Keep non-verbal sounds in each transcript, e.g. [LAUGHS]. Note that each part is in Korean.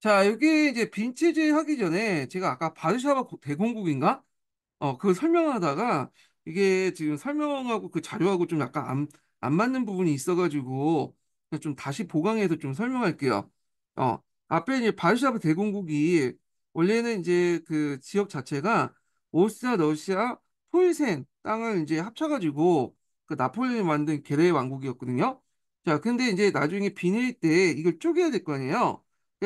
자, 여기 이제 빈체제 하기 전에 제가 아까 바르샤바 대공국인가? 어, 그걸 설명하다가 이게 지금 설명하고 그 자료하고 좀 약간 안, 안 맞는 부분이 있어가지고 좀 다시 보강해서 좀 설명할게요. 어, 앞에 이제 바르샤바 대공국이 원래는 이제 그 지역 자체가 오스트리아, 러시아, 폴센 땅을 이제 합쳐가지고 그 나폴레옹이 만든 게레 왕국이었거든요. 자, 근데 이제 나중에 비닐 때 이걸 쪼개야 될 거 아니에요.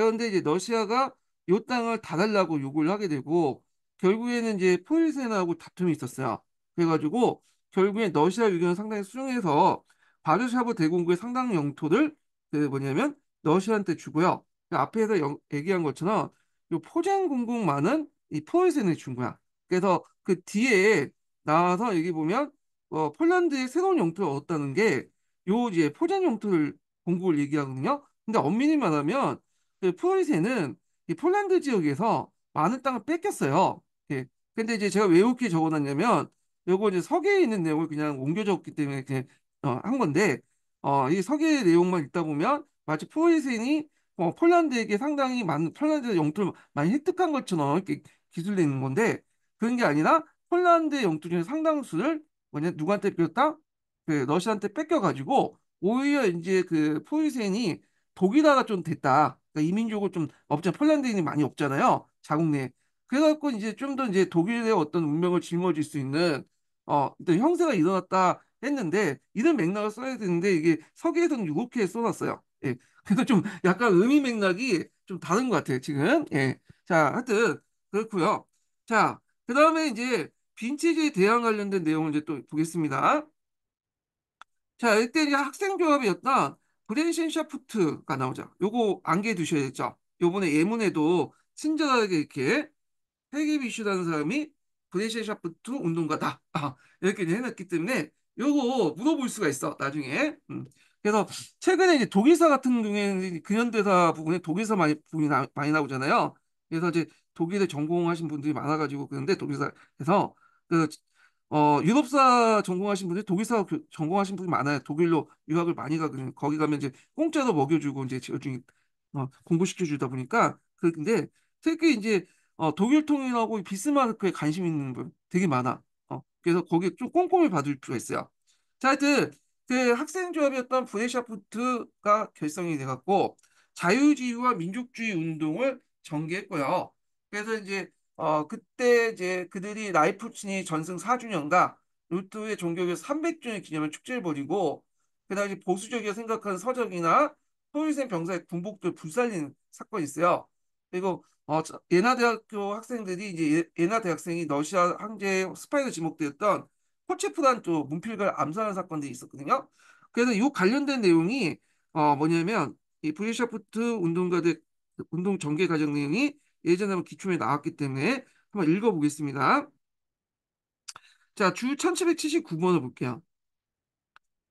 그런데 이제 러시아가 요 땅을 다 달라고 요구를 하게 되고 결국에는 이제 포일센하고 다툼이 있었어요. 그래가지고 결국엔 러시아 의견을 상당히 수용해서 바르샤브 대공구의 상당 영토를 그 뭐냐면 러시아한테 주고요. 그 앞에서 영, 얘기한 것처럼 요 포젠 공국만은 이 포일센에 준 거야. 그래서 그 뒤에 나와서 여기 보면 어, 폴란드의 새로운 영토를 얻었다는 게 요 이제 포젠 영토를 공국을 얘기하거든요. 근데 엄밀히 말하면 그 프로이센은 이 폴란드 지역에서 많은 땅을 뺏겼어요. 예. 근데 이제 제가 왜 이렇게 적어놨냐면 요거 이제 서계에 있는 내용을 그냥 옮겨 적기 때문에 그냥 어, 한 건데 어, 이 서계의 내용만 읽다 보면 마치 프로이센이 어, 폴란드에게 상당히 많은 폴란드 영토를 많이 획득한 것처럼 이렇게 기술되 있는 건데 그런 게 아니라 폴란드의 영토 중에 상당수를 뭐냐 누구한테 뺏겼다? 그 러시아한테 뺏겨가지고 오히려 이제 그 프로이센이 독일화가 좀 됐다. 그러니까 이민족을 좀 없잖아. 폴란드인이 많이 없잖아요. 자국 내에. 그래갖고 이제 좀 더 이제 독일의 어떤 운명을 짊어질 수 있는 어 일단 형세가 일어났다 했는데 이런 맥락을 써야 되는데 이게 서기에서는 유곡해에 써놨어요. 예. 그래서 좀 약간 의미 맥락이 좀 다른 것 같아요. 지금 예. 자 하여튼 그렇고요. 자 그다음에 이제 빈체제에 대항 관련된 내용을 이제 또 보겠습니다. 자 이때 이제 학생 조합이었다. 브레이션 샤프트가 나오죠. 요거 안개 두셔야겠죠. 요번에 예문에도 친절하게 이렇게 헤기 비슈라는 사람이 브레이 샤프트 운동가다. 아, 이렇게 해놨기 때문에 요거 물어볼 수가 있어. 나중에. 음. 그래서 최근에 이제 독일사 같은 경우에는 근현대사 부분에 독일사 많이 부분이 나, 많이 나오잖아요. 그래서 이제 독일에 전공하신 분들이 많아가지고 그런데 독일사에서 그 어, 유럽사 전공하신 분들, 독일사 교- 전공하신 분이 많아요. 독일로 유학을 많이 가거든요. 거기 가면 이제 공짜로 먹여주고 이제 나중에 어, 공부시켜주다 보니까 그런데 특히 이제 어, 독일 통일하고 비스마르크에 관심 있는 분 되게 많아. 어, 그래서 거기 좀 꼼꼼히 봐줄 필요가 있어요. 자, 하여튼 그 학생 조합이었던 부데샤프트가 결성이 돼갖고 자유주의와 민족주의 운동을 전개했고요. 그래서 이제 어, 그때 이제 그들이 라이프친이 전승 4주년과 루트의 종교교 300주년 기념을 축제를 벌이고 그 당시 보수적이라 생각하는 서적이나 소일생 병사의 군복들 불살리는 사건이 있어요. 그리고 어, 예나 대학교 학생들이 이제 예, 예나 대학생이 러시아 황제의 스파이로 지목되었던 코체프란 또 문필가를 암살한 사건들이 있었거든요. 그래서 이 관련된 내용이 어 뭐냐면 이 브리샤프트 운동가들 운동 전개 과정 내용이 예전에 한번 기초에 나왔기 때문에 한번 읽어보겠습니다. 자, 주 1779번을 볼게요.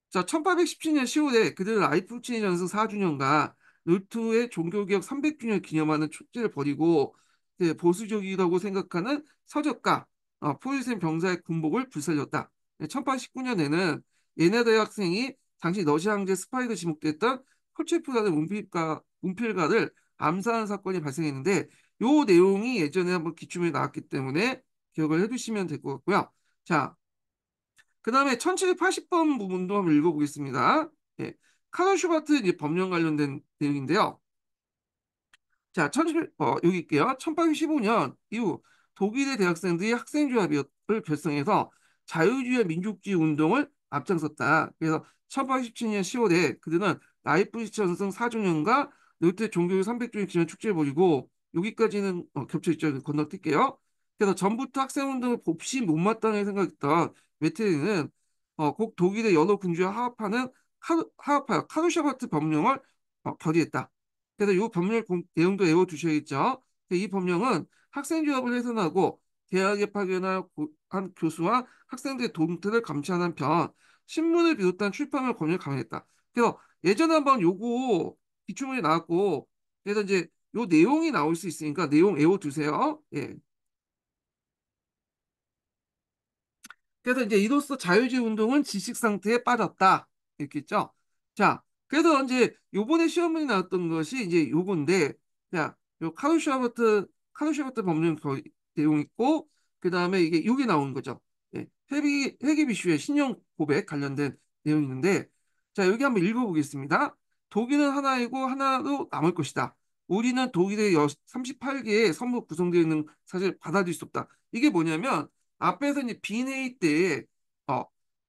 자, 1817년 10월에 그들은 아이프루치니 전승 4주년과 놀트의 종교개혁 300주년 을 기념하는 축제를 벌이고 네, 보수적이라고 생각하는 서적가 어, 포유센 병사의 군복을 불살렸다. 1819년에는 예네 대학생이 당시 러시아 황제 스파이로 지목됐던 콜체프라는 문필가, 문필가를 암살한 사건이 발생했는데 요 내용이 예전에 한번 기출문에 나왔기 때문에 기억을 해두시면 될 것 같고요. 자, 그 다음에 1780번 부분도 한번 읽어보겠습니다. 예, 카널 슈바트 법령 관련된 내용인데요. 자, 17, 어, 여기 있게요. 1815년 이후 독일의 대학생들이 학생조합을 결성해서 자유주의와 민족주의 운동을 앞장섰다. 그래서 1817년 10월에 그들은 라이프시 전승 4주년과 롯데 종교교 300주년 기념 축제를 벌이고 여기까지는 어, 겹쳐 있죠. 건너뛸게요. 그래서 전부터 학생운동을 몹시 못마땅해 생각했던 메테리는 어, 곡 독일의 여러 군주와 하합하는 카루, 하합하여 카루샤바트 법령을 어, 결의했다. 그래서 이 법령 내용도 외워두셔야겠죠. 이 법령은 학생 규합을 해산하고대학에 파견한 교수와 학생들의 동태를 감시하는 편 신문을 비롯한 출판물 권유를 강화했다. 그래서 예전에 한번 요거 기출문이 나왔고 그래서 이제 요 내용이 나올 수 있으니까 내용 외워두세요. 예. 그래서 이제 이로써 자유주의 운동은 지식 상태에 빠졌다. 이렇게 있죠. 자, 그래서 이제 요번에 시험에 나왔던 것이 이제 요건데, 자, 요 카르 슈아버트, 카르 슈아버트 법령 그 내용 있고, 그 다음에 이게 요게 나온 거죠. 예. 회비, 회계비슈의 신용 고백 관련된 내용이 있는데, 자, 여기 한번 읽어보겠습니다. 독일은 하나이고 하나로 남을 것이다. 우리는 독일의 38개의 선으 구성되어 있는 사실 받아들일 수 없다. 이게 뭐냐면 앞에서 이제 비네이 때 어,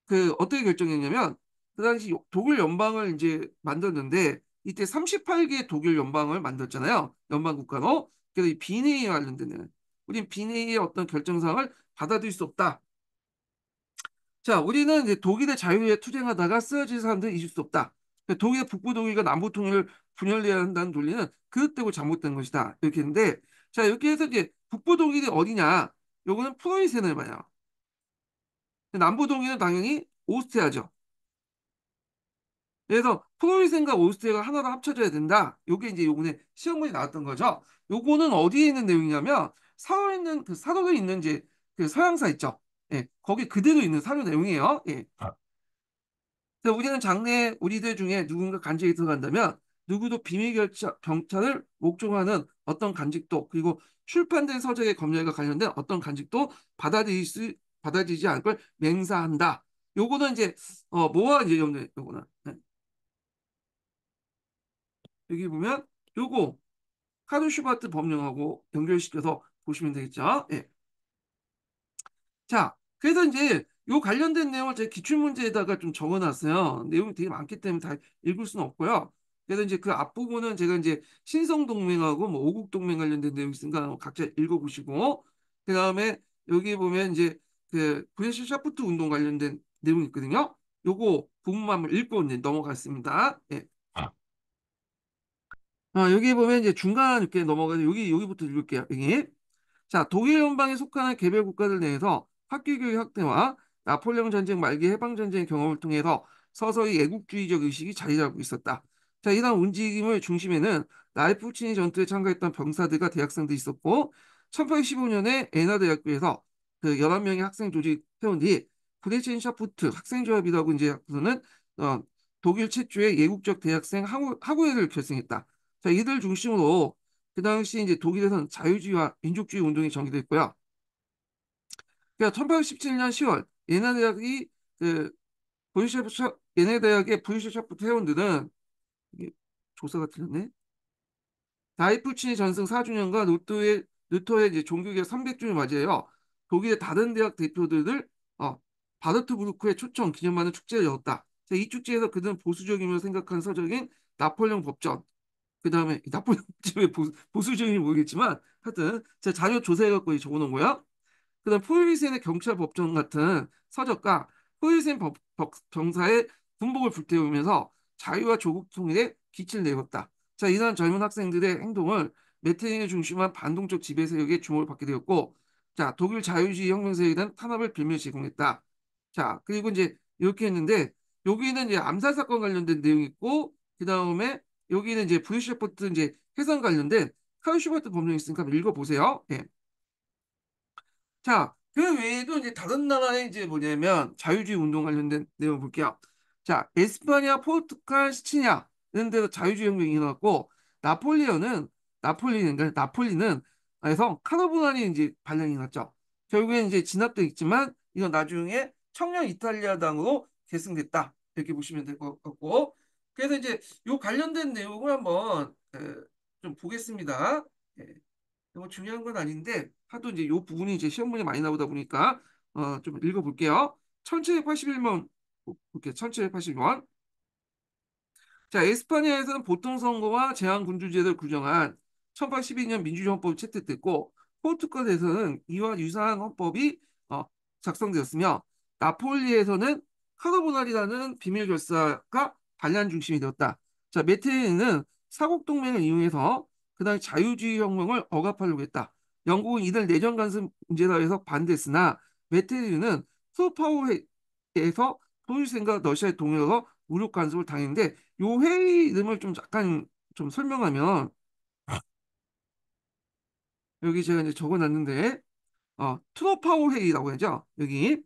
그 어떻게 결정했냐면 그 당시 독일 연방을 이제 만들었는데 이때 38개 독일 연방을 만들었잖아요. 연방 국가로. 그래서 이 비네이에 관련되는 우린 비네이의 어떤 결정사항을 받아들일 수 없다. 자, 우리는 이제 독일의 자유에 투쟁하다가 쓰러진 사람들 잊을 수 없다. 독일 북부 동의가 남부 통일을 분열해야 한다는 논리는 그릇되고 잘못된 것이다. 이렇게 했는데 자 이렇게 해서 이제 북부 동의이 어디냐? 요거는 프로이센을 봐요. 남부 동의는 당연히 오스트리아죠. 그래서 프로이센과 오스트리아가 하나로 합쳐져야 된다. 요게 이제 요번에 시험문이 나왔던 거죠. 요거는 어디에 있는 내용이냐면 사월에 있는 그 사도에 있는 이제 그 서양사 있죠. 예, 거기 그대로 있는 사료 내용이에요. 예. 아, 그래서 우리는 장래 우리들 중에 누군가 간직이 들어간다면 누구도 비밀 결차, 병찰을 목종하는 어떤 간직도 그리고 출판된 서적의 검열과 관련된 어떤 간직도 받아들일 수 받아들이지 않을 걸 맹사한다. 요거는 이제 어 뭐와 이제 요거는 네. 여기 보면 요거 카르 슈바트 법령하고 연결시켜서 보시면 되겠죠. 예. 자, 그래서 이제 요 관련된 내용을 제 기출문제에다가 좀 적어놨어요. 내용이 되게 많기 때문에 다 읽을 수는 없고요. 그래서 이제 그 앞부분은 제가 이제 신성동맹하고 뭐 오국동맹 관련된 내용이 있으니까 각자 읽어보시고, 그 다음에 여기 보면 이제 그브 VS 샤프트 운동 관련된 내용이 있거든요. 요거 부분만 읽고 이제 넘어갔습니다. 예. 아. 어, 여기 보면 이제 중간 이렇게 넘어가서 여기, 여기부터 읽을게요. 여기. 자, 독일 연방에 속하는 개별 국가들 내에서 학교 교육 확대와 나폴레옹 전쟁 말기 해방 전쟁의 경험을 통해서 서서히 애국주의적 의식이 자리 잡고 있었다. 자, 이런 움직임을 중심에는 라이프치히 전투에 참가했던 병사들과 대학생도 있었고 1815년에 에나 대학교에서 그 11명의 학생 조직 세운 뒤 브레첸 샤프트 학생조합이라고 이제 부서는 어, 독일 최초의 예국적 대학생 학우, 학우회를 결성했다. 자, 이들 중심으로 그 당시 이제 독일에서는 자유주의와 민족주의 운동이 전개됐고요. 그러니까 1817년 10월 얘네 대학이 그 분실샵 얘네 대학의 분실샵부터 회원들은 이게 조사가 틀렸네. 다이프친이 전승 4주년과 노토의 노토의 이제 종교계혁 300주년 맞이해요. 독일의 다른 대학 대표들을 어, 바르트 부르크의 초청 기념하는 축제를 열었다. 이 축제에서 그들은 보수적이며 생각한 서적인 나폴레옹 법전, 그 다음에 나폴레옹 [LAUGHS] 집의 보수, 보수적인지 모르겠지만 하여튼 자료 조사해갖고 적어놓은 거야. 그다음 포유이센의 경찰 법정 같은 서적과 포유이센 법, 법, 사의 군복을 불태우면서 자유와 조국 통일에기 빛을 내었다. 자, 이런 젊은 학생들의 행동을 메테린을 중심한 반동적 지배 세력의 주목을 받게 되었고, 자, 독일 자유주의 혁명 세력에 대한 탄압을 빌며 제공했다. 자, 그리고 이제 이렇게 했는데, 여기는 이제 암살 사건 관련된 내용이 있고, 그 다음에 여기는 이제 부유셰퍼트 이제 해산 관련된 카이슈버트 법령이 있으니까 읽어보세요. 예. 네. 자, 그 외에도 이제 다른 나라의 이제 뭐냐면 자유주의 운동 관련된 내용 볼게요. 자, 에스파냐, 포르투갈, 시치냐 이런 데서 자유주의 혁명이 일어났고 나폴리언는 나폴리는 그러니까 나폴리는 에서 카노보나리 이제 발령이 났죠. 결국엔 이제 진압도 있지만 이건 나중에 청년 이탈리아당으로 계승됐다 이렇게 보시면 될 것 같고 그래서 이제 요 관련된 내용을 한번 에, 좀 보겠습니다. 예. 이거 뭐 중요한 건 아닌데 하도 이제 요 부분이 이제 시험문이 많이 나오다 보니까 어, 좀 읽어볼게요. 1781번 이렇게요 1781번 자에스파냐에서는 보통 선거와 제한 군주제를 규정한 1082년 민주주의 헌법이 채택됐고 포르투갈에서는 이와 유사한 헌법이 어, 작성되었으며 나폴리에서는 카더보나리라는 비밀 결사가 반란 중심이 되었다. 자메테는 사국 동맹을 이용해서 그 당시 자유주의 혁명을 억압하려고 했다. 영국은 이들 내정 간섭 문제라 해서 반대했으나 메테리는 투파워에서 소유생과 러시아의 동요로 무력 간섭을 당했는데 요 회의 이름을 좀 약간 좀 설명하면 여기 제가 이제 적어놨는데 어, 트로파오 회의라고 하죠 여기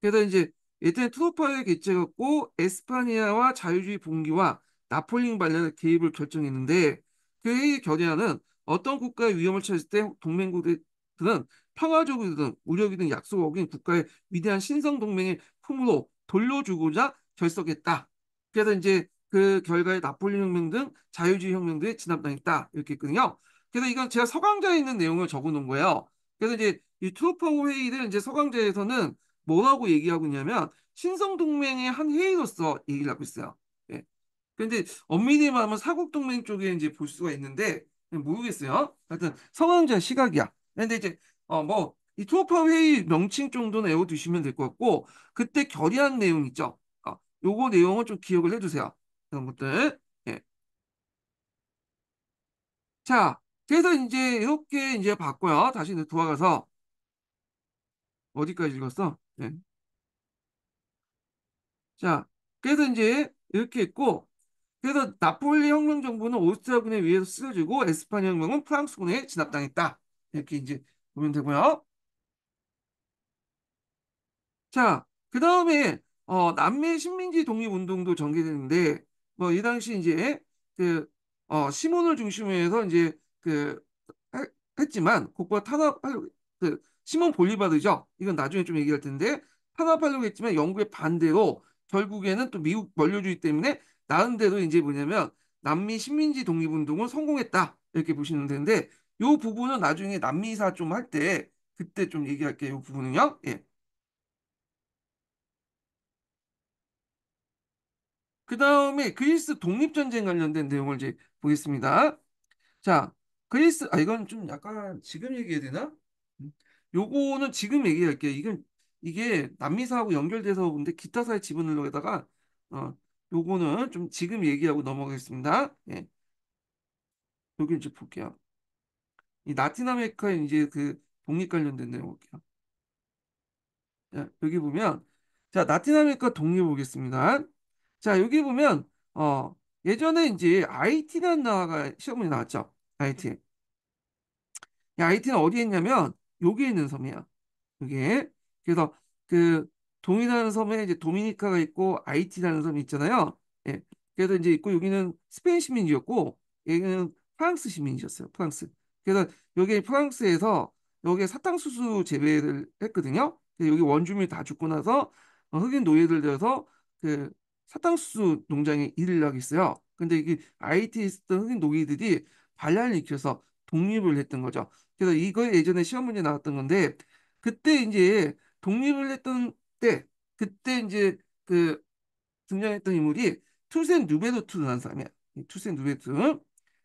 그래서 이제 예전에 트로파오에 개최했고 에스파니아와 자유주의 봉기와 나폴링 관련 개입을 결정했는데 회의 결의안은 어떤 국가의 위험을 찾을 때 동맹국들은 평화적이든 무력이든 약속을 어긴 국가의 위대한 신성 동맹의 품으로 돌려주고자 결석했다. 그래서 이제 그 결과에 나폴리 혁명 등 자유주의 혁명들이 진압당했다. 이렇게 했거든요. 그래서 이건 제가 서강자에 있는 내용을 적어 놓은 거예요. 그래서 이제 이 트루퍼호 회의를 이제 서강자에서는 뭐라고 얘기하고 있냐면 신성 동맹의 한 회의로서 얘기를 하고 있어요. 근데 엄밀히 말하면 사국동맹 쪽에 이제 볼 수가 있는데 네, 모르겠어요. 하여튼 성황자 시각이야. 근데 이제 어 뭐 이 투어파 회의 명칭 정도는 외워두시면 될 것 같고 그때 결의한 내용 있죠. 어, 요거 내용을 좀 기억을 해주세요. 이런 것들. 예. 자, 그래서 이제 이렇게 이제 봤고요. 다시 돌아가서 어디까지 읽었어? 예. 자, 그래서 이제 이렇게 했고 그래서 나폴리 혁명정부는 오스트리아군에 의해서 쓰여지고 에스파냐 혁명은 프랑스군에 진압당했다. 이렇게 이제 보면 되고요. 자, 그 다음에 어, 남미 식민지 독립운동도 전개되는데 뭐 이 당시 이제 그 어, 시몬을 중심으로 해서 이제 그 하, 했지만 국가 탄압 그 시몬 볼리바르죠. 이건 나중에 좀 얘기할 텐데 탄압하려고 했지만 영국의 반대로 결국에는 또 미국 멀료주기 때문에 나은데도 이제 뭐냐면 남미 식민지 독립운동을 성공했다 이렇게 보시면 되는데 요 부분은 나중에 남미사 좀 할 때 그때 좀 얘기할게요. 요 부분은요. 예. 그 다음에 그리스 독립전쟁 관련된 내용을 이제 보겠습니다. 자, 그리스, 아, 이건 좀 약간 지금 얘기해야 되나? 음. 요거는 지금 얘기할게요. 이건, 이게 남미사하고 연결돼서 근데 기타사의 지분으로다가, 어, 요거는 좀 지금 얘기하고 넘어가겠습니다. 예. 여기 이제 볼게요. 이 라틴 아메리카의 이제 그 독립 관련된 내용 볼게요. 자, 여기 보면 자, 라틴 아메리카 독립 보겠습니다. 자, 여기 보면 어 예전에 이제 IT라는 나라가 시험에 나왔죠. IT. 이 IT는 어디에 있냐면 여기에 있는 섬이야. 여기 그래서 그 동이라는 섬에 이제 도미니카가 있고 아이티라는 섬이 있잖아요. 예. 그래서 이제 있고 여기는 스페인 시민지였고 여기는 프랑스 시민지였어요 프랑스. 그래서 여기 프랑스에서 여기에 사탕수수 재배를 했거든요. 여기 원주민 다 죽고 나서 흑인 노예들 들여서 그 사탕수수 농장에 일을 하고 있어요. 근데 이게 아이티에 있었던 흑인 노예들이 반란을 일으켜서 독립을 했던 거죠. 그래서 이거 예전에 시험 문제 나왔던 건데 그때 이제 독립을 했던 그때 그때 이제 그 등장했던 인물이 툴센 누베르투라는 사람이야. 툴센 누베르투.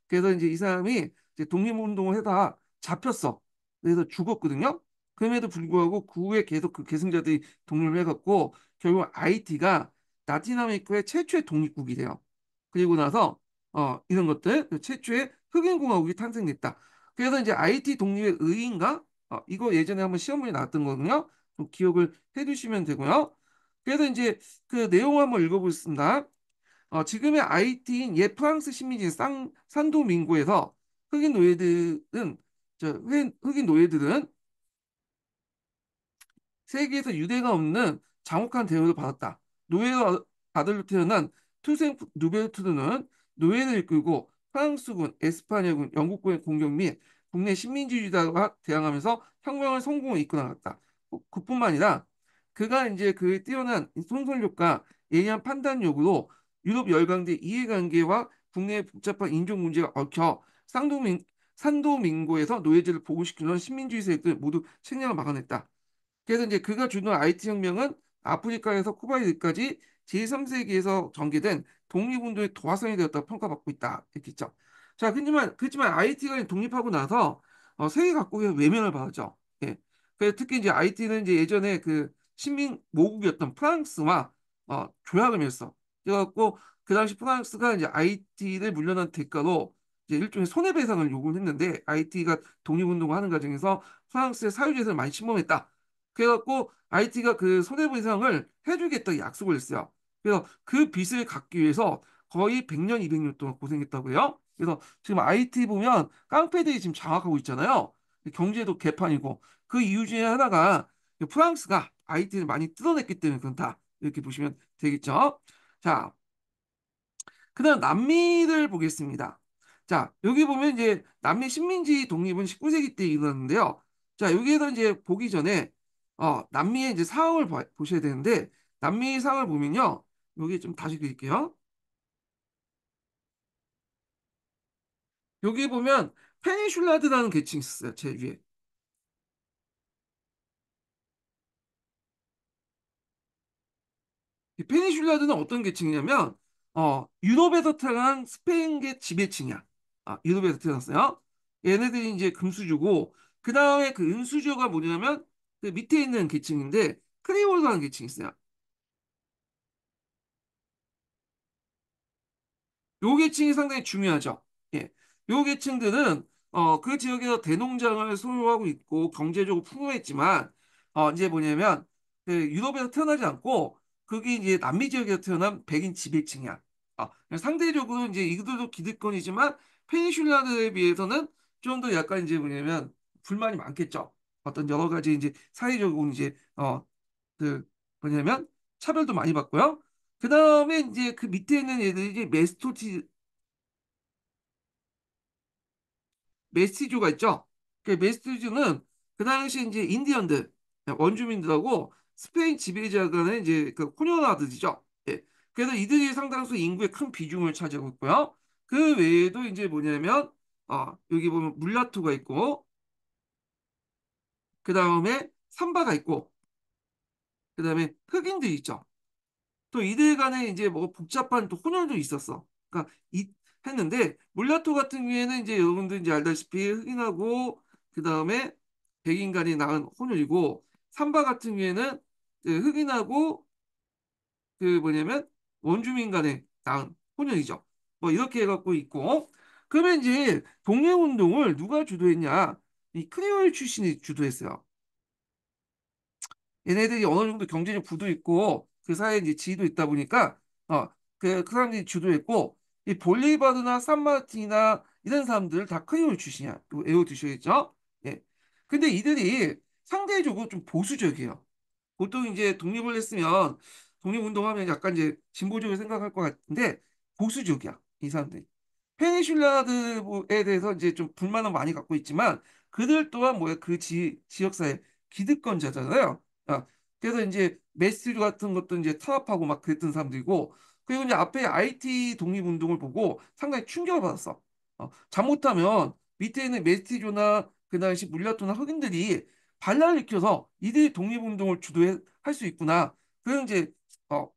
그래서 이제 이 사람이 이제 독립운동을 해다 잡혔어. 그래서 죽었거든요. 그럼에도 불구하고 그 후에 계속 그 계승자들이 독립을 해갖고 결국 아이티가 라틴아메리카의 최초의 독립국이 돼요. 그리고 나서 어 이런 것들 그 최초의 흑인공화국이 탄생됐다. 그래서 이제 아이티 독립의 의인가 어, 이거 예전에 한번 시험문에 나왔던 거거든요. 기억을 해두시면 되고요. 그래서 이제 그 내용 을 한번 읽어보겠습니다. 어, 지금의 IT인 옛 프랑스 식민지 쌍, 산도민구에서 흑인 노예들은 저, 흑인, 흑인 노예들은 세계에서 유대가 없는 장혹한 대우를 받았다. 노예의 아들로 태어난 투생 누베르투르는 노예를 이끌고 프랑스군, 에스파냐군 영국군의 공격 및 국내 식민지주의자와 대항하면서 혁명을 성공을 이끌어 나갔다. 그뿐만 아니라 그가 이제 그의 뛰어난 통솔력과 예리한 판단 력으로 유럽 열강대 이해관계와 국내의 복잡한 인종 문제가 얽혀 쌍도민, 산도민고에서 노예제를 보고시키는 식민주의 세력들 모두 책략을 막아냈다. 그래서 이제 그가 주도한 IT 혁명은 아프리카에서 쿠바일까지 이 제3세기에서 전개된 독립운동의 도화선이 되었다고 평가받고 있다. 이렇게 있죠. 자, 그렇지만, 그렇지만 IT가 독립하고 나서 어, 세계 각국의 외면을 받았죠. 예. 그래서 특히 이제 IT는 이제 예전에 그 신민 모국이었던 프랑스와 어, 조약을 맺었어. 그래갖고 그 당시 프랑스가 이제 IT를 물려난 대가로 이제 일종의 손해배상을 요구 했는데 아이티가 독립운동을 하는 과정에서 프랑스의 사유재산을 많이 침범했다. 그래갖고 아이티가그 손해배상을 해주겠다 약속을 했어요. 그래서 그 빚을 갚기 위해서 거의 100년, 200년 동안 고생했다고요. 그래서 지금 IT 보면 깡패들이 지금 장악하고 있잖아요. 경제도 개판이고 그 이유 중에 하나가 그 프랑스가 IT를 많이 뜯어냈기 때문에 그렇다 이렇게 보시면 되겠죠. 자, 그 다음 남미를 보겠습니다. 자, 여기 보면 이제 남미 식민지 독립은 19세기 때 일어났는데요. 자, 여기에서 이제 보기 전에 어, 남미의 이제 상황을 봐, 보셔야 되는데 남미 상황을 보면요. 여기 좀 다시 그릴게요. 여기 보면 페니슐라드라는 계층이 있어요. 제일 위에. 페니슐라드는 어떤 계층이냐면 어, 유럽에서 태어난 스페인계 지배층이야. 아, 유럽에서 태어났어요. 얘네들이 이제 금수저고 그 다음에 그 은수저가 뭐냐면 그 밑에 있는 계층인데 크리올라는 계층이 있어요. 요 계층이 상당히 중요하죠. 예. 요 계층들은 어, 그 지역에서 대농장을 소유하고 있고 경제적으로 풍부했지만 어, 이제 뭐냐면 그 유럽에서 태어나지 않고 그게 이제 남미 지역에 태어난 백인 지배층이야. 아, 상대적으로 이제 이들도 기득권이지만 페니슐라들에 비해서는 좀 더 약간 이제 뭐냐면 불만이 많겠죠. 어떤 여러 가지 이제 사회적으로 이제 어그 뭐냐면 차별도 많이 받고요. 그 다음에 이제 그 밑에 있는 애들이 이제 메스토티 메스티조가 있죠. 그 메스티조는 그 당시 이제 인디언들 원주민들하고 스페인 지배자가는 이제 그 코냐나드죠. 예. 그래서 이들이 상당수 인구의 큰 비중을 차지하고 있고요. 그 외에도 이제 뭐냐면 아 여기 보면 물라토가 있고 그 다음에 삼바가 있고 그 다음에 흑인들이 있죠. 또 이들 간에 이제 뭐 복잡한 또 혼혈도 있었어. 그러니까 이, 했는데 물라토 같은 경우에는 이제 여러분들 이제 알다시피 흑인하고 그 다음에 백인 간이 낳은 혼혈이고 삼바 같은 경우에는 그 흑인하고 그 뭐냐면 원주민 간에 낳은 혼혈이죠. 뭐 이렇게 해갖고 있고 그러면 이제 동맹 운동을 누가 주도했냐? 이 크리올 출신이 주도했어요. 얘네들이 어느 정도 경제적 부도 있고 그 사회에 이제 지위도 있다 보니까 어그 그 사람들이 주도했고 이 볼리바드나 산마틴이나 이런 사람들 다 크리올 출신이야. 외워 두셔야겠죠? 예. 근데 이들이 상대적으로 좀 보수적이에요. 보통 이제 독립을 했으면 독립운동하면 약간 이제 진보적으로 생각할 것 같은데 보수적이야 이 사람들이 페니슐라드에 대해서 이제 좀 불만은 많이 갖고 있지만 그들 또한 뭐야 그 지, 지역사회 기득권자잖아요 아, 그래서 이제 메스류 같은 것도 이제 탄압하고 막 그랬던 사람들이고 그리고 이제 앞에 IT 독립운동을 보고 상당히 충격을 받았어 어, 잘못하면 밑에 있는 메스티조나 그 당시 물리아토나 흑인들이 반란을 일으켜서 이들이 독립운동을 주도할 수 있구나. 그런 이제 어,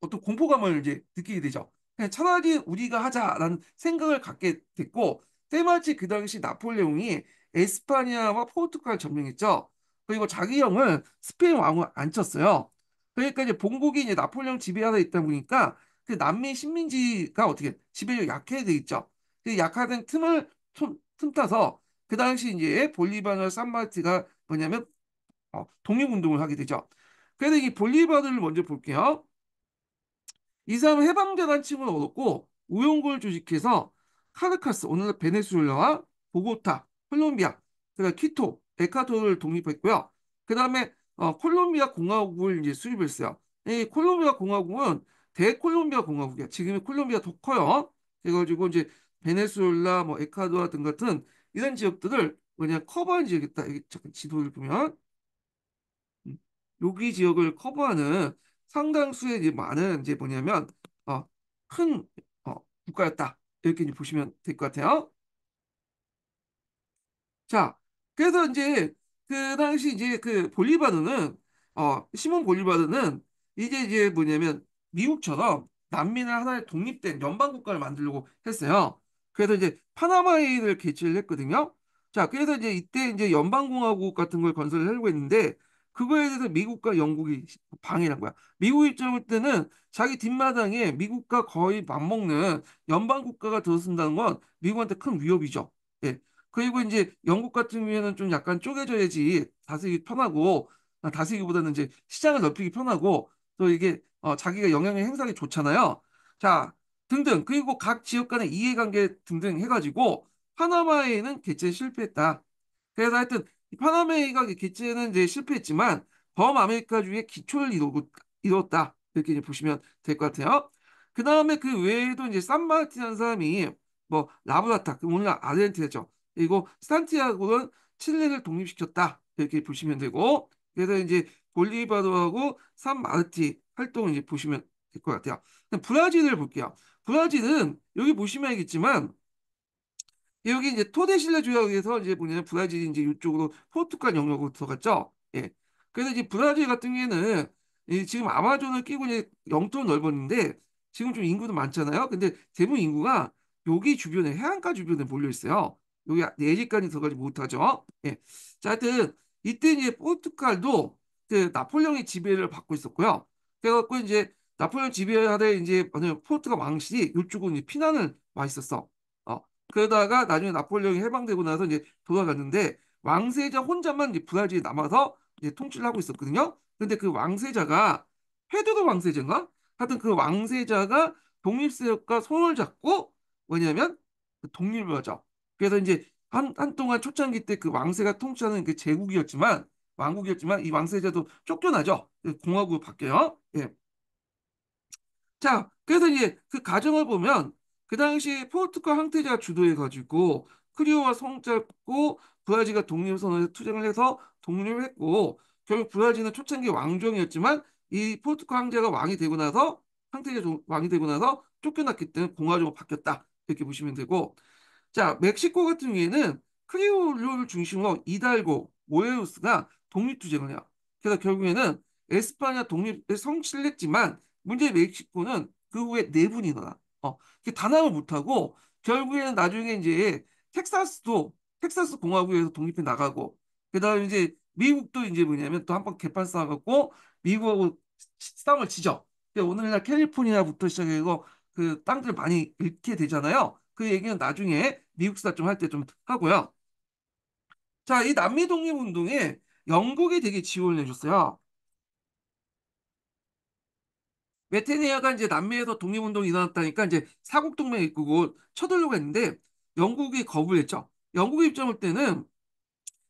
어떤 공포감을 이제 느끼게 되죠. 그냥 차라리 우리가 하자라는 생각을 갖게 됐고 때마치 그 당시 나폴레옹이 에스파니아와 포르투갈 점령했죠. 그리고 자기 형은 스페인 왕을 안 쳤어요. 그러니까 이제 본국이 이제 나폴레옹 지배하다 있다 보니까 그 남미 식민지가 어떻게 지배력 약해져 있죠. 그 약화된 틈을 틈, 틈타서 그 당시 이제 볼리바나 산마르티가 뭐냐면 어, 독립운동을 하게 되죠. 그래서 이 볼리바드를 먼저 볼게요. 이 사람은 해방자단칭을 얻었고 우용군을 조직해서 카르카스, 오늘날 베네수엘라와 보고타, 콜롬비아, 그다음 키토, 에카토를 독립했고요. 그 다음에 어, 콜롬비아 공화국을 이제 수립했어요. 이 콜롬비아 공화국은 대콜롬비아 공화국이야. 지금의 콜롬비아 더 커요. 그래가지고 이제 베네수엘라, 뭐에카도르등 같은 이런 지역들을 뭐냐 커버한 지역이다. 여기 잠깐 지도를 보면 음, 여기 지역을 커버하는 상당수의 이제 많은 이제 뭐냐면 어, 큰 어, 국가였다. 이렇게 이제 보시면 될 것 같아요. 자, 그래서 이제 그 당시 이제 그 볼리바드는 어 시몬 볼리바드는 이제 이제 뭐냐면 미국처럼 난민을 하나의 독립된 연방 국가를 만들려고 했어요. 그래서 이제 파나마인을 개최를 했거든요. 자, 그래서 이제 이때 이제 연방공화국 같은 걸 건설을 하려고 했는데 그거에 대해서 미국과 영국이 방해를 한 거야. 미국 입장일 때는 자기 뒷마당에 미국과 거의 맞먹는 연방국가가 들어선다는 건 미국한테 큰 위협이죠. 예. 그리고 이제 영국 같은 경우에는 좀 약간 쪼개져야지 다스리기 편하고 아, 다스리기보다는 이제 시장을 넓히기 편하고 또 이게 어, 자기가 영향을 행사하기 좋잖아요. 자, 등등. 그리고 각 지역 간의 이해관계 등등 해가지고 파나마에는 개최 실패했다. 그래서 하여튼 파나마가 개최는 이제 실패했지만 범아메리카주의 기초를 이루고, 뤘다 이렇게 이제 보시면 될 것 같아요. 그 다음에 그 외에도 이제 산마르티라는 사람이 뭐 라브라타, 그 오늘 아르헨티나죠. 그리고 산티아고는 칠레를 독립시켰다. 이렇게 보시면 되고 그래서 이제 볼리바도하고 산마르티 활동을 이제 보시면 될 것 같아요. 브라질을 볼게요. 브라질은 여기 보시면 알겠지만 여기 이제 토대신뢰 조약에서 이제 뭐냐면 브라질이 이제 이쪽으로 포르투갈 영역으로 들어갔죠. 예. 그래서 이제 브라질 같은 경우에는 지금 아마존을 끼고 이제 영토 넓었는데 지금 좀 인구도 많잖아요. 근데 대부분 인구가 여기 주변에 해안가 주변에 몰려 있어요. 여기 내지까지 들어가지 못하죠. 예. 자, 하여튼 이때 이제 포르투갈도 그 나폴레옹의 지배를 받고 있었고요. 그래갖고 이제 나폴레옹 지배 아래 이제 포르투갈 왕실이 이쪽으로 피난을 많있었어 그러다가 나중에 나폴레옹이 해방되고 나서 이제 돌아갔는데 왕세자 혼자만 이제 브라질에 남아서 이제 통치를 하고 있었거든요. 근데 그 왕세자가 헤드도 왕세자인가? 하여튼 그 왕세자가 독립세력과 손을 잡고 뭐냐면 그 독립을 하죠. 그래서 이제 한, 한동안 초창기 때 그 왕세가 통치하는 그 제국이었지만 왕국이었지만 이 왕세자도 쫓겨나죠. 공화국으로 바뀌어요. 예. 자, 그래서 이제 그 가정을 보면 그 당시 포르투갈 황태자 주도해가지고 크리오와 손잡고 브라질과 독립선언에 서 투쟁을 해서 독립을 했고 결국 브라질은 초창기 왕정이었지만 이 포르투갈 황제가 왕이 되고 나서 황태자 왕이 되고 나서 쫓겨났기 때문에 공화정으로 바뀌었다 이렇게 보시면 되고 자 멕시코 같은 경우에는 크리올로를 중심으로 이달고 모레우스가 독립투쟁을 해요. 그래서 결국에는 에스파냐 독립에 성취를 했지만 문제 멕시코는 그 후에 내 네 분이나 어, 단합을 못하고 결국에는 나중에 이제 텍사스도 텍사스 공화국에서 독립해 나가고 그다음에 이제 미국도 이제 뭐냐면 또 한 번 개판 싸갖고 미국하고 싸움을 지죠. 오늘날 캘리포니아부터 시작해서 그 땅들 많이 잃게 되잖아요. 그 얘기는 나중에 미국사 좀 할 때 좀 하고요. 자, 이 남미 독립 운동에 영국이 되게 지원을 해줬어요. 메테니아가 이제 남미에서 독립운동이 일어났다니까 이제 사국 동맹 입국을 쳐들려고 했는데 영국이 거부를 했죠. 영국의 입장일 때는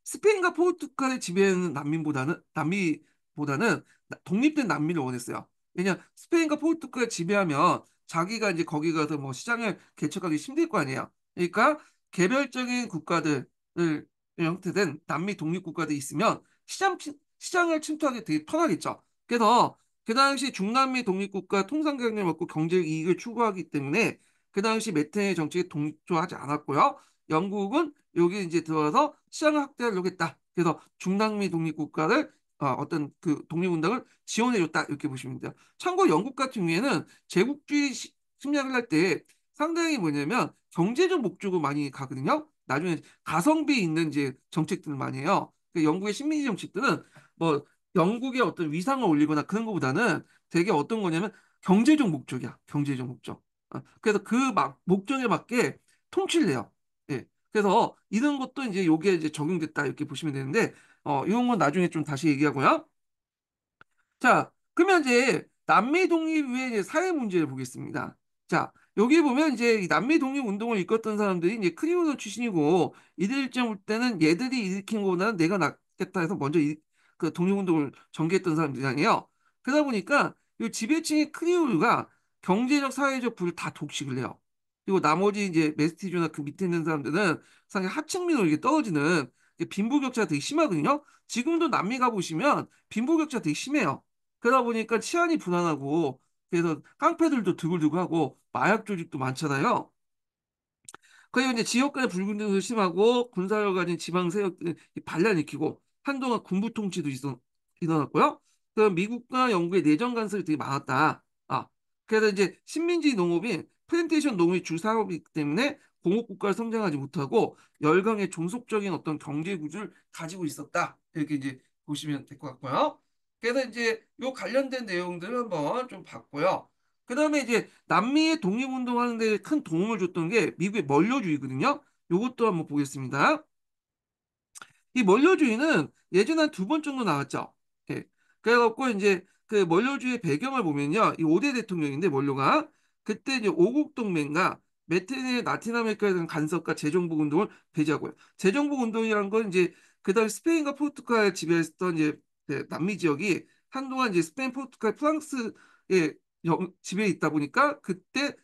스페인과 포르투갈의 지배하는 난민보다는 남미보다는 독립된 난민을 원했어요. 왜냐 스페인과 포르투갈 지배하면 자기가 이제 거기 가서 뭐 시장을 개척하기 힘들 거 아니에요. 그러니까 개별적인 국가들을 형태된 남미 독립 국가들이 있으면 시장 시장을 침투하기 되게 편하겠죠. 그래서 그 당시 중남미 독립국가 통상경을 먹고 경제 이익을 추구하기 때문에 그 당시 매트의 정책에 동조하지 않았고요. 영국은 여기 이제 들어와서 시장을 확대하려고 했다. 그래서 중남미 독립국가를 어, 어떤 그 독립운동을 지원해줬다 이렇게 보시면 돼요. 참고 영국 같은 경우에는 제국주의 심리학을할 때 상당히 뭐냐면 경제적 목적으로 많이 가거든요. 나중에 가성비 있는 이제 정책들을 많이 해요. 그러니까 영국의 식민지 정책들은 뭐 영국의 어떤 위상을 올리거나 그런 것보다는 되게 어떤 거냐면 경제적 목적이야. 경제적 목적. 어, 그래서 그 막, 목적에 맞게 통치를 해요. 예. 그래서 이런 것도 이제 요게 이제 적용됐다 이렇게 보시면 되는데 어, 이런 건 나중에 좀 다시 얘기하고요. 자, 그러면 이제 남미 독립 위에 이제 사회 문제를 보겠습니다. 자, 여기 보면 이제 이 남미 독립 운동을 이끌었던 사람들이 이제 크리오도 출신이고 이들 입장 볼 때는 얘들이 일으킨 거보다는 내가 낫겠다 해서 먼저 그 독립운동을 전개했던 사람들이에요. 그러다 보니까 이 지배층의 크리올류가 경제적, 사회적 부를 다 독식을 해요. 그리고 나머지 이제 메스티조나그 밑에 있는 사람들은 상당히 하층민으로 이게 떨어지는 빈부격차가 되게 심하거든요. 지금도 남미 가보시면 빈부격차가 되게 심해요. 그러다 보니까 치안이 불안하고 그래서 깡패들도 드글드글하고 마약 조직도 많잖아요. 그리고 이제 지역 간의 불균등도 심하고 군사력 가진 지방 세력 들이 반란을 일으키고 한동안 군부 통치도 있었, 일어났고요. 그럼 미국과 영국의 내정 간섭이 되게 많았다. 아, 그래서 이제 식민지 농업이 플랜테이션 농업이 주 사업이기 때문에 공업국가를 성장하지 못하고 열강의 종속적인 어떤 경제 구조를 가지고 있었다. 이렇게 이제 보시면 될 것 같고요. 그래서 이제 요 관련된 내용들을 한번 좀 봤고요. 그 다음에 이제 남미의 독립운동하는 데 큰 도움을 줬던 게 미국의 멀려주의거든요. 요것도 한번 보겠습니다. 이 멀려주의는 예전에 한두 번 정도 나왔죠. 예. 그래갖고 이제 그 멀려주의 배경을 보면요. 이 5대 대통령인데 멀료가 그때 이제 오국 동맹과 메테네 라틴아메리카에 대한 간섭과 재정복 운동을 배제하고요. 재정복 운동이라는 건 이제 그다음 스페인과 포르투갈 지배했던 이제 그 남미 지역이 한동안 이제 스페인, 포르투갈, 프랑스의 지배에 있다 보니까 그때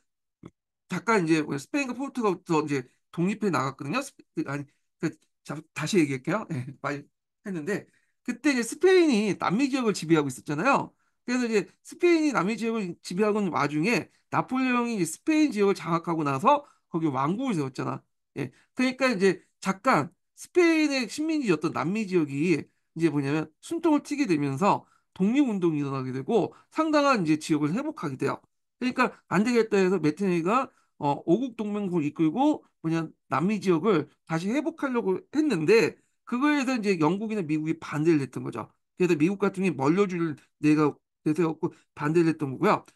잠깐 이제 스페인과 포르투갈부터 이제 독립해 나갔거든요. 스페, 아니 그 자, 다시 얘기할게요. 예, 말 했는데 그때 이제 스페인이 남미 지역을 지배하고 있었잖아요. 그래서 이제 스페인이 남미 지역을 지배하는 고있 와중에 나폴레옹이 스페인 지역을 장악하고 나서 거기 왕국을 세웠잖아. 예. 그러니까 이제 잠깐 스페인의 식민지였던 남미 지역이 이제 뭐냐면 순통을 튀게 되면서 독립운동이 일어나게 되고 상당한 이제 지역을 회복하게 돼요. 그러니까 안 되겠다 해서 메테네가 어, 오국 동맹국을 이끌고 뭐냐 남미 지역을 다시 회복하려고 했는데 그거에 대해서 이제 영국이나 미국이 반대를 했던 거죠. 그래서 미국 같은 게 멀려줄 내가 되서였고 그 반대를 했던 거고요.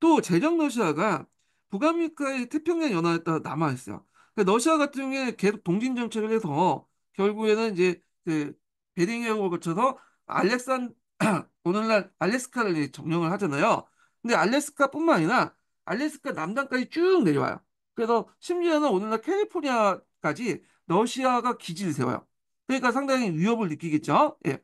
또재정 러시아가 북아메리카의 태평양 연안에 따라 남아 있어요. 그러니까 러시아 같은 경우에 계속 동진 정책을 해서 결국에는 이제 그 베링해역을 거쳐서 알렉산 [CLEARS THROAT] 오늘날 알래스카를 점령을 하잖아요. 근데 알래스카뿐만 아니라 알래스카 남단까지 쭉 내려와요. 그래서 심지어는 오늘날 캘리포니아까지 러시아가 기지를 세워요. 그러니까 상당히 위협을 느끼겠죠. 예.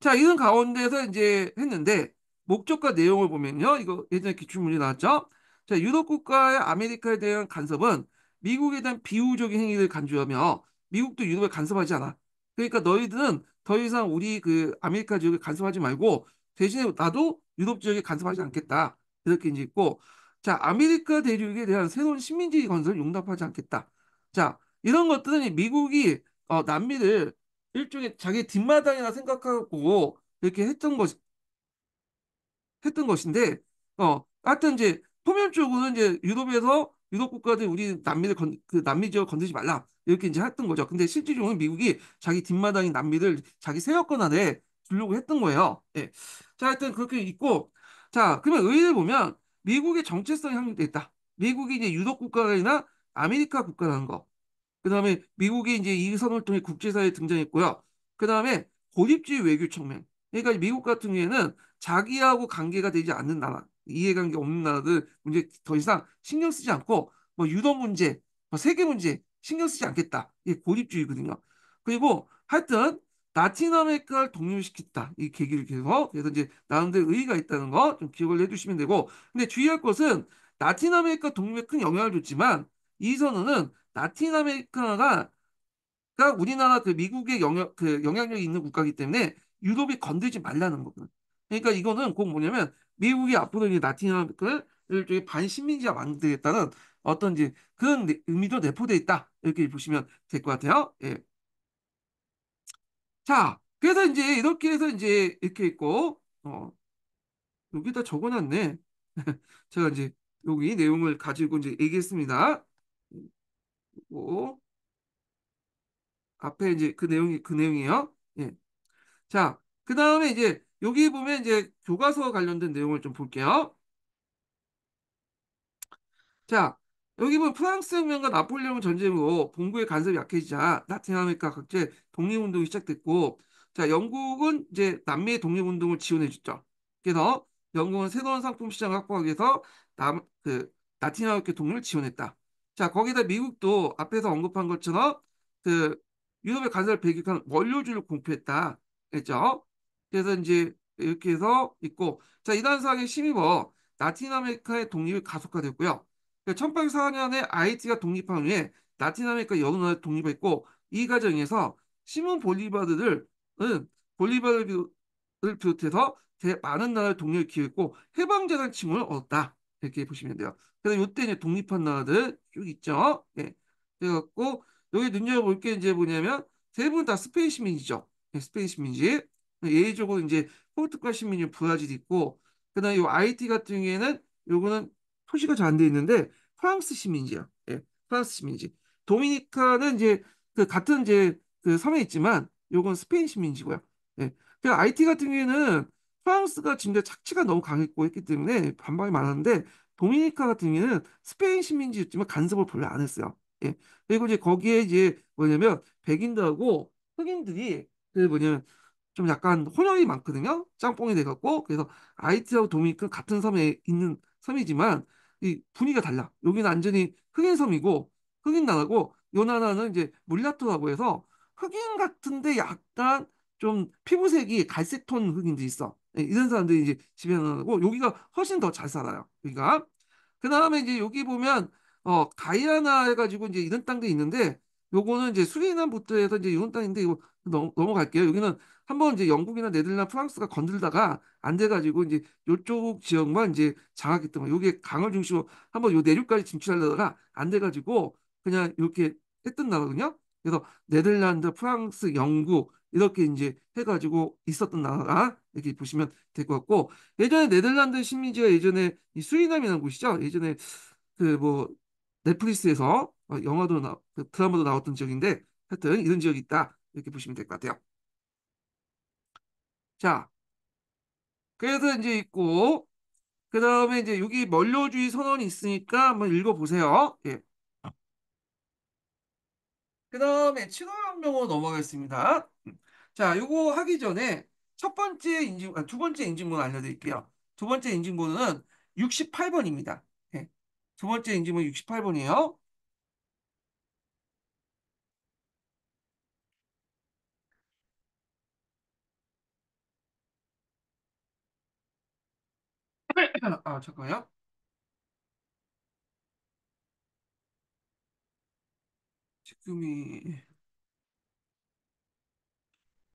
자, 이런 가운데서 이제 했는데 목적과 내용을 보면요. 이거 예전에 기출문제 나왔죠. 자, 유럽 국가의 아메리카에 대한 간섭은 미국에 대한 비우적인 행위를 간주하며 미국도 유럽에 간섭하지 않아. 그러니까 너희들은 더 이상 우리 그 아메리카 지역에 간섭하지 말고 대신에 나도 유럽 지역에 간섭하지 않겠다. 이렇게 이제 있고 자 아메리카 대륙에 대한 새로운 식민지 건설 용납하지 않겠다. 자 이런 것들은 미국이 어, 남미를 일종의 자기 뒷마당이라 생각하고 이렇게 했던 것 했던 것인데 어 하여튼 이제 표면적으로는 이제 유럽에서 유럽 국가들 우리 남미를 건, 그 남미 지역 건드리지 말라 이렇게 이제 했던 거죠. 근데 실질적으로 미국이 자기 뒷마당인 남미를 자기 세력권 안에 주려고 했던 거예요. 예. 자, 하여튼 그렇게 있고 자, 그러면 의의를 보면 미국의 정체성이 확립돼 있다. 미국이 이제 유독 국가가 아니라 아메리카 국가라는 거. 그 다음에 미국이 이제 이 선을 통해 국제사회에 등장했고요. 그 다음에 고립주의 외교 측면. 그러니까 미국 같은 경우에는 자기하고 관계가 되지 않는 나라, 이해관계 없는 나라들 문제 더 이상 신경 쓰지 않고 뭐 유도 문제, 뭐 세계 문제 신경 쓰지 않겠다. 이게 고립주의거든요. 그리고 하여튼 라틴 아메리카를 독립시켰다. 이 계기를 계속 그래서 이제 나름대로 의의가 있다는 거 좀 기억을 해주시면 되고 근데 주의할 것은 라틴 아메리카 독립에 큰 영향을 줬지만 이 선언은 라틴 아메리카가 그러니까 우리나라 그 미국의 영역그 영향력이 있는 국가이기 때문에 유럽이 건들지 말라는 거거든. 그러니까 이거는 꼭 뭐냐면 미국이 앞으로 이 라틴 아메리카를 일종의 반신민지화 만들겠다는 어떤 이제 그런 의미도 내포돼 있다 이렇게 보시면 될 것 같아요. 예. 자, 그래서 이제 이렇게 해서 이제 이렇게 있고, 어, 여기다 적어놨네. [LAUGHS] 제가 이제 여기 내용을 가지고 이제 얘기했습니다. 그리고 앞에 이제 그 내용이 그 내용이에요. 예. 자, 그 다음에 이제 여기 보면 이제 교과서 관련된 내용을 좀 볼게요. 자, 여기 보면 뭐 프랑스 혁명과 나폴레옹 전쟁으로 뭐 본국의 간섭이 약해지자 라틴아메리카 각지에 독립운동이 시작됐고 자 영국은 이제 남미의 독립운동을 지원해줬죠. 그래서 영국은 새로운 상품 시장을 확보하기 위해서 남, 그, 라틴아메리카 독립을 지원했다. 자 거기다 미국도 앞에서 언급한 것처럼 그 유럽의 간섭을 배격한 원료주를 공표했다 했죠. 그래서 이제 이렇게 해서 있고 자 이단 사항에 1입어 라틴아메리카의 독립이 가속화됐고요. 1804년에 그 아이티가 독립한 후에 라틴 아메리카 나라에 독립했고 이 과정에서 시몬 볼리바르를 볼리바르를 비롯해서 많은 나라를 독립을 기했고 해방자란 칭호를 얻었다 이렇게 보시면 돼요. 그래서 이때 이제 독립한 나라들 쭉 있죠. 예. 그래갖고 여기 눈여겨볼 게 이제 뭐냐면 대부분 다 스페인 시민이죠. 예, 스페인 시민지 예외적으로 이제 포르투갈 시민이 브라질 있고 그다음에 이 아이티 같은 경우에는 요거는 표시가 잘 안 돼 있는데 프랑스 시민지야 예, 프랑스 시민지 도미니카는 이제 그 같은 이제 그 섬에 있지만 요건 스페인 시민지고요 예. 그 IT 같은 경우에는 프랑스가 진짜 착취가 너무 강했고 했기 때문에 반발이 많았는데 도미니카 같은 경우에는 스페인 시민지였지만 간섭을 별로 안 했어요. 예. 그리고 이제 거기에 이제 뭐냐면 백인들하고 흑인들이 그 뭐냐면 좀 약간 혼혈이 많거든요. 짬뽕이 돼갖고 그래서 아이티하고 도미니카 같은 섬에 있는 섬이지만 이 분위기가 달라. 여기는 완전히 흑인 섬이고 흑인 나라고 요 나라는 이제 물라토라고 해서 흑인 같은데 약간 좀 피부색이 갈색 톤 흑인도 있어. 예, 이런 사람들이 이제 지배하고 여기가 훨씬 더 잘 살아요. 여니까그 다음에 이제 여기 보면 어 가이아나 해가지고 이제 이런 땅도 있는데 요거는 이제 수리남부터 해서 이제 이런 땅인데 이거 넘, 넘어갈게요. 여기는 한번 이제 영국이나 네덜란드, 프랑스가 건들다가 안 돼가지고 이제 요쪽 지역만 이제 장악했 때문에 요게 강을 중심으로 한번 요 내륙까지 진출하려다가 안 돼가지고 그냥 이렇게 했던 나라거든요. 그래서 네덜란드, 프랑스, 영국 이렇게 이제 해가지고 있었던 나라 가 이렇게 보시면 될 것 같고 예전에 네덜란드 식민지가 예전에 이 수리남이라는 곳이죠. 예전에 그 뭐 넷플릭스에서 영화도 나, 그 드라마도 나왔던 지역인데 하여튼 이런 지역이 있다 이렇게 보시면 될 것 같아요. 자, 그래서 이제 있고, 그 다음에 이제 여기 면료주의 선언이 있으니까 한번 읽어보세요. 예. 그 다음에 친화환경으로 넘어가겠습니다. 자, 요거 하기 전에 첫 번째 인증, 아, 두 번째 인증문 알려드릴게요. 두 번째 인증문은 68번입니다. 예. 두 번째 인증문 68번이에요. 아, 아 잠깐요. 만 지금이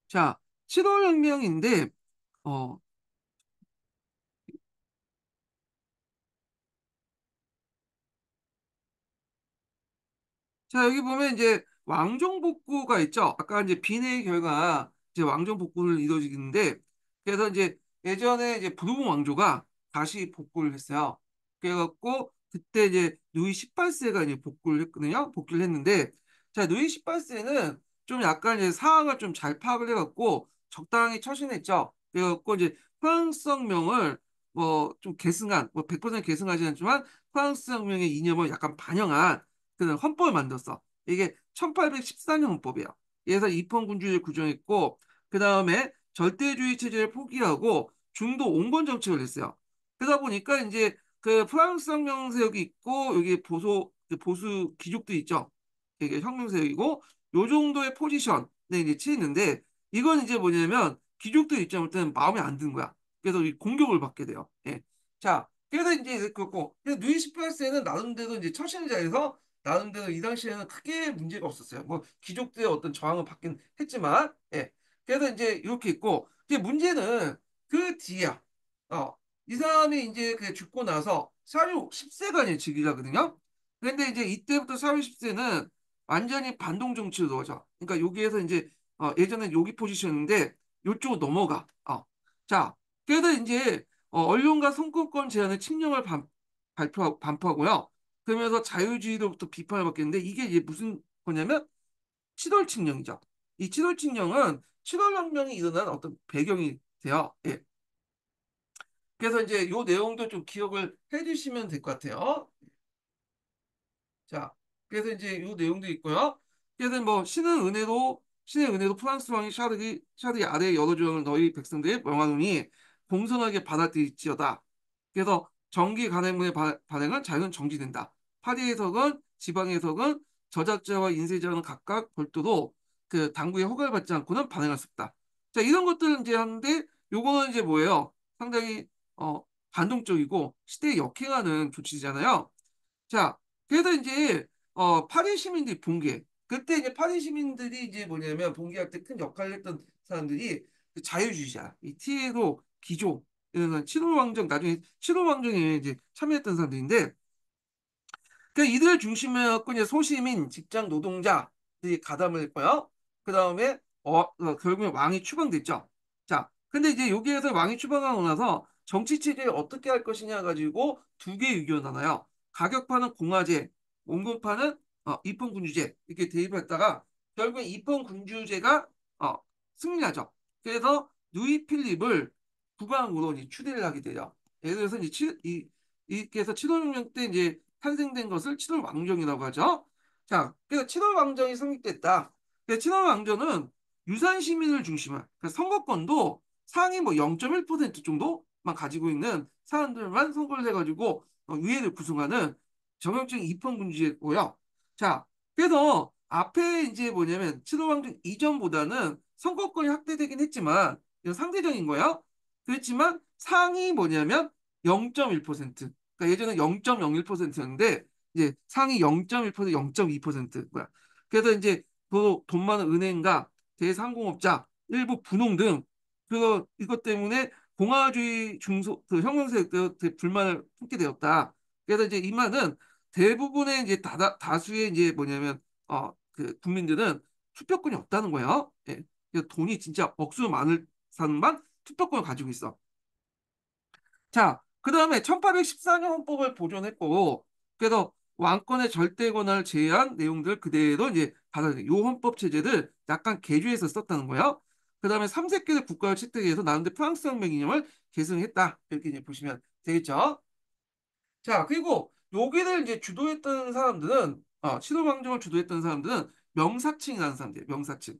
자, 7월 혁명인데 어, 자, 여기 보면 이제 왕정복구가 있죠. 아까 이제 비의 결과 이제 왕정복구를 이루어지는데 그래서 이제 예전에 이제 부르봉 왕조가 다시 복구를 했어요. 그래갖고 그때 이제 누이 18세가 이제 복구를 했거든요. 복귀를 했는데 자 누이 18세는 좀 약간 이제 상황을 좀 잘 파악을 해갖고 적당히 처신했죠. 그래갖고 이제 프랑스 혁명을 뭐 좀 계승한 뭐100% 계승하지 않지만 프랑스 혁명의 이념을 약간 반영한 그런 헌법을 만들었어. 이게 1814년 헌법이에요. 그래서 입헌군주제를 구정했고 그 다음에 절대주의 체제를 포기하고 중도 온건 정책을 했어요. 그러다 보니까 이제 그 프랑스 혁명세력이 있고 여기 그 보수 보수 기족도 있죠. 이게 혁명세력이고 요 정도의 포지션에 이제 치는데 이건 이제 뭐냐면 기족도 입장일 때는 마음에 안 드는 거야. 그래서 공격을 받게 돼요. 예. 자, 그래서 이제 그렇고 뉴이프라스에는 나름대로 이제 처신자에서 나름대로 이 당시에는 크게 문제가 없었어요. 뭐 귀족들의 어떤 저항을 받긴 했지만, 예. 그래서 이제 이렇게 있고, 이제 문제는 그 뒤야. 어, 이 사람이 이제 그 죽고 나서 사류 1 0세간의 즉위하거든요. 그런데 이제 이때부터 사류 10세는 완전히 반동 정치로 넣어져. 그러니까 여기에서 이제 어, 예전에 여기 포지션인데 이쪽으로 넘어가. 어. 자, 그래서 이제 어, 언론과 선거권 제한의 침략을 반, 발표 하 반포하고요. 그러면서 자유주의로부터 비판을 받겠는데 이게 이제 무슨 거냐면 7월 칙령이죠. 이 7월 칙령은 7월 혁명이 일어난 어떤 배경이 돼요. 예. 그래서 이제 요 내용도 좀 기억을 해주시면 될 것 같아요. 자, 그래서 이제 요 내용도 있고요. 그래서 뭐 신은 은혜로 신의 은혜로 프랑스 왕이 샤르기 샤르기 아래 여러 조항을 너희 백성들의 명하노니 공손하게 받아들일지어다. 그래서 정기 간행문의 발행은 자유 정지된다. 파리 해석은 지방 해석은 저작자와 인쇄자는 각각 별도로 그 당국의 허가를 받지 않고는 발행할 수 없다. 자 이런 것들 이제 하는데 요거는 이제 뭐예요? 상당히 어, 반동적이고 시대에 역행하는 조치잖아요. 자, 그래서 이제 어, 파리 시민들이 붕괴. 그때 이제 파리 시민들이 이제 뭐냐면 붕괴할때 큰 역할을 했던 사람들이 그 자유주의자, 이 티에로 기조, 이런 7호 왕정, 나중에 7호 왕정에 이제 참여했던 사람들인데, 그이들 그러니까 중심으로 이제 소시민, 직장 노동자들이 가담을 했고요. 그 다음에 어, 어, 결국에 왕이 추방됐죠. 자, 근데 이제 여기에서 왕이 추방하고 나서 정치 체제 어떻게 할 것이냐 가지고 두 개의 의견 나눠요. 가격파는 공화제, 원금파는 어, 입헌군주제 이렇게 대입했다가 결국 입헌군주제가 어, 승리하죠. 그래서 누이 필립을 국왕으로 이 추대를 하게 되죠. 예를 들어서 이제 치, 이, 이께서 7월혁명 때 이제 탄생된 것을 7월 왕정이라고 하죠. 자, 그래서 7월 왕정이 성립됐다. 그래서 7월 왕정은 유산 시민을 중심한 그러니까 선거권도 상위 뭐 0.1% 정도 만 가지고 있는 사람들만 선거를해가지고 어, 유해를 구성하는 정형적인 입헌군주제고요. 자, 그래서 앞에 이제 뭐냐면 칠호왕조 이전보다는 선거권이 확대되긴 했지만 이건 상대적인 거예요. 그렇지만 상이 뭐냐면 0.1% 그러니까 예전에 0.01%였는데 이제 상위 0.1% 0.2% 뭐야. 그래서 이제 뭐 돈 많은 은행과 대상공업자 일부 분홍 등 그거 이것 때문에 공화주의 중소 그 형용사에 불만을 품게 되었다. 그래서 이제 이말은 대부분의 이제 다, 다수의 다 이제 뭐냐면 어 그 국민들은 투표권이 없다는 거예요. 예. 돈이 진짜 억수 많을 사람만 투표권을 가지고 있어. 자, 그 다음에 1814년 헌법을 보존했고, 그래서 왕권의 절대 권한을 제외한 내용들 그대로 이제 받아들이. 요 헌법 체제를 약간 개조해서 썼다는 거예요. 그 다음에 삼색계의 국가를 채택해서 나름데 프랑스 혁명 이념을 계승했다. 이렇게 이제 보시면 되겠죠. 자, 그리고 여기를 이제 주도했던 사람들은, 어, 친호방정을 주도했던 사람들은 명사칭이라는 사람들이에요. 명사층.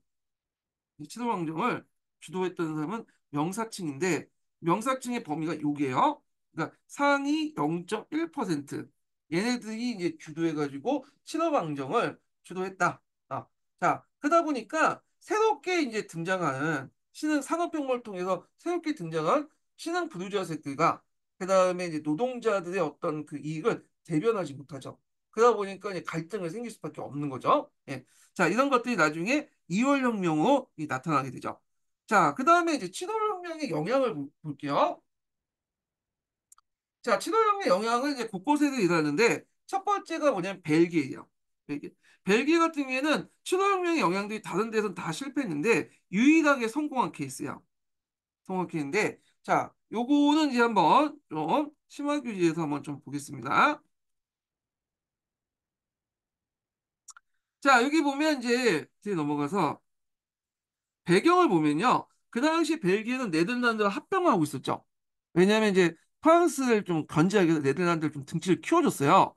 친호방정을 주도했던 사람은 명사칭인데명사칭의 범위가 요게요. 그러니까 상위 0.1%. 얘네들이 이제 주도해가지고 친호방정을 주도했다. 어. 자, 그러다 보니까 새롭게 이제 등장하는 신흥 산업혁명을 통해서 새롭게 등장한 신흥 부르주아세트가 그 다음에 이제 노동자들의 어떤 그 이익을 대변하지 못하죠. 그러다 보니까 이제 갈등을 생길 수밖에 없는 거죠. 예. 자, 이런 것들이 나중에 2월 혁명 후 나타나게 되죠. 자, 그 다음에 이제 7월 혁명의 영향을 볼게요. 자, 7월 혁명의 영향은 이제 곳곳에서 일하는데첫 번째가 뭐냐면 벨기에예요. 벨기에. 벨기에 같은 경우에는 친환명의 영향들이 다른 데서는 다 실패했는데 유일하게 성공한 케이스야. 성공한 케이스인데 자 요거는 이제 한번 좀심화교제에서 한번 좀 보겠습니다. 자 여기 보면 이제 뒤에 넘어가서 배경을 보면요. 그 당시 벨기에는 네덜란드와 합병하고 있었죠. 왜냐하면 이제 프랑스를 좀 견제하기 위해서 네덜란드를 좀 등치를 키워줬어요.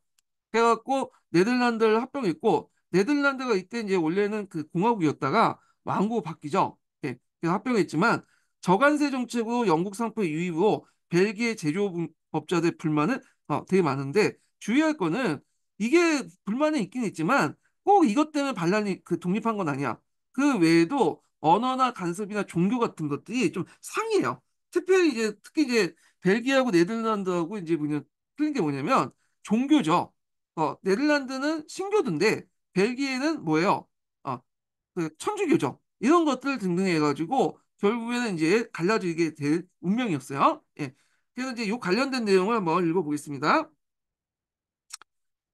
그래갖고 네덜란드를 합병했고 네덜란드가 이때 이제 원래는 그 공화국이었다가 왕국 바뀌죠. 네, 그래서 합병했지만 저간세 정책으로 영국 상품의 유입 으로 벨기에 제조업자들 불만은 어, 되게 많은데 주의할 거는 이게 불만은 있긴 있지만 꼭 이것 때문에 반란이 그 독립한 건 아니야. 그 외에도 언어나 간섭이나 종교 같은 것들이 좀 상이에요. 특별히 이제 특히 이제 벨기에하고 네덜란드하고 이제 뭐냐 틀린 게 뭐냐면 종교죠. 어, 네덜란드는 신교도인데 벨기에는 뭐예요? 어, 그 천주교죠. 이런 것들 등등 해가지고 결국에는 이제 갈라지게 될 운명이었어요. 예. 그래서 이제 이 관련된 내용을 한번 읽어보겠습니다.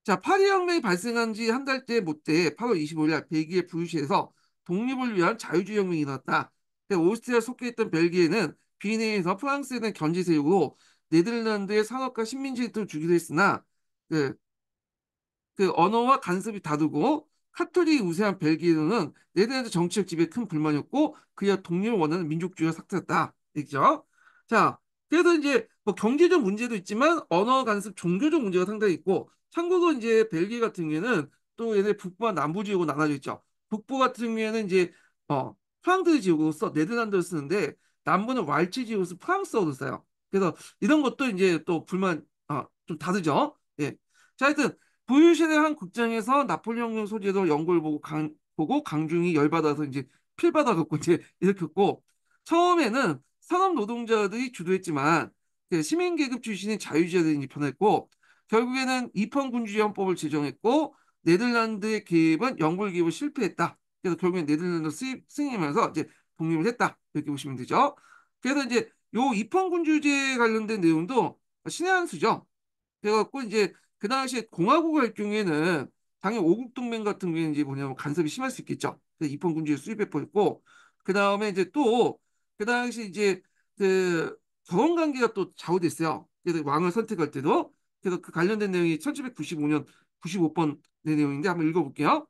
자, 파리혁명이 발생한 지 한 달째 못돼 8월 25일 날 벨기에 부유시에서 독립을 위한 자유주의혁명이 일어났다. 오스트리아 속해 있던 벨기에는 비내에서 프랑스에 대한 견제세우고 네덜란드의 산업과 식민지를 주기도 했으나 그그 언어와 간섭이 다르고 카톨릭이 우세한 벨기에는 네덜란드 정치적 지배에 큰 불만이었고 그야 독립을 원하는 민족주의가 삭제됐다. 그죠 자, 그래서 이제 뭐 경제적 문제도 있지만 언어 간섭, 종교적 문제가 상당히 있고 참고로 이제 벨기에 같은 경우에는 또 얘네 북부와 남부 지역으로 나눠져 있죠. 북부 같은 경우에는 이제 어 프랑스 지역으로 써 네덜란드를 쓰는데 남부는 왈츠 지역으로 써 프랑스어로 써요. 그래서 이런 것도 이제 또 불만 어, 좀 다르죠. 예. 자, 하여튼 부유신의 한 극장에서 나폴레옹 소재도 연극을 보고 강, 보고 강중이 열받아서 이제 필받아갖고 이제 일으켰고 처음에는 산업 노동자들이 주도했지만 그 시민 계급 출신인 자유주의자들이 편했고 결국에는 입헌 군주제헌법을 제정했고 네덜란드의 개입은 연국 개입을 실패했다. 그래서 결국엔 네덜란드 수입 승인하면서 이제 독립을 했다. 이렇게 보시면 되죠. 그래서 이제 요 입헌 군주제 에 관련된 내용도 신의 한 수죠. 그래갖고 이제 그 당시에 공화국 경우에는 당연히 오국 동맹 같은 경우에는 이제 뭐냐면 간섭이 심할 수 있겠죠. 입헌 군주에 수입해 버렸고 그 다음에 이제 또 그 당시 이제 그 결혼 관계가 또 좌우됐어요. 그래서 왕을 선택할 때도 그래서 그 관련된 내용이 1795년 95번 내용인데 한번 읽어볼게요.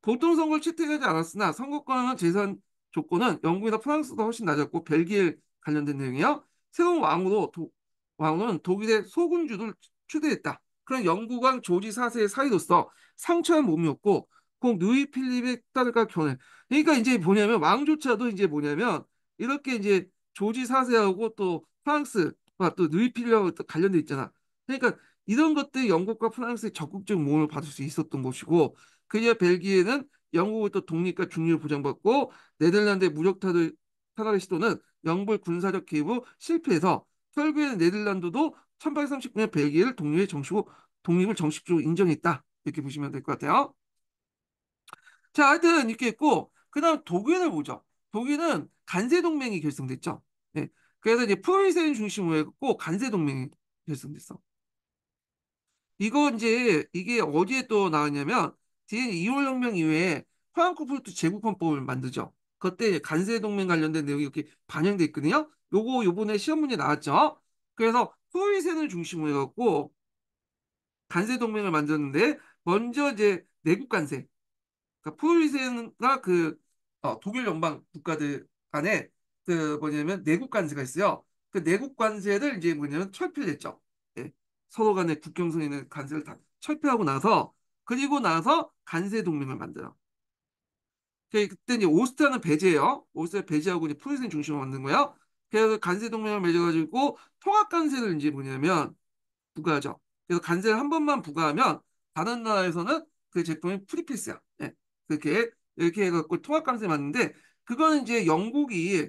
보통 선거를 채택하지 않았으나 선거권은 재산 조건은 영국이나 프랑스보 훨씬 낮았고 벨기에 관련된 내용이요. 새로운 왕으로 도, 왕은 독일의 소군주를 추대했다. 그런 영국왕 조지 4세의 사위로서 상처한 몸이 었고꼭 누이 필립의 딸과 결혼. 그러니까 이제 뭐냐면 왕조차도 이제 뭐냐면 이렇게 이제 조지 4세하고 또 프랑스와 또 누이 필립하고 또 관련돼 있잖아. 그러니까 이런 것들이 영국과 프랑스의 적극적 인 모험을 받을 수 있었던 것이고 그에 벨기에는 영국을 또 독립과 중립을 보장받고 네덜란드의 무력 타들, 타달의 시도는 영국 군사적 개입으로 실패해서 결국에는 네덜란드도 1839년 벨기에를 독립의 정식으로 독립을 정식적으로 인정했다. 이렇게 보시면 될 것 같아요. 자, 하여튼 이렇게 했고 그다음 독일을 보죠. 독일은 간세 동맹이 결성됐죠. 네. 그래서 이제 프로이센 중심으로 했고 간세 동맹이 결성됐어. 이거 이제 이게 어디에 또 나왔냐면 뒤에 2월 혁명 이후에 프랑크푸르트 제국헌법을 만들죠. 그때 간세 동맹 관련된 내용이 이렇게 반영돼 있거든요. 요거 요번에 시험 문제 나왔죠. 그래서 소위세는 중심으로 해갖고 간세 동맹을 만들었는데 먼저 이제 내국 간세 그러니까 프로이센그 어, 독일 연방 국가들 안에 그 뭐냐면 내국 관세가 있어요. 그 내국 관세를 이제 뭐냐면 철폐됐죠 예. 서로 간에 국경선에 있는 관세를 다 철폐하고 나서 그리고 나서 간세 동맹을 만들어. 요 그러니까 그때 이제 오스트리아는 배제예요. 오스트리아 배제하고 이제 프로이 중심으로 만든 거예요. 그래서 간세 동맹을 맺어가지고 통합 간세를 이제 뭐냐면 부과하죠. 그래서 간세를 한 번만 부과하면 다른 나라에서는 그 제품이 프리패스야. 네. 예. 그렇게 이렇게 해갖고 통합 간세 맞는데 그거는 이제 영국이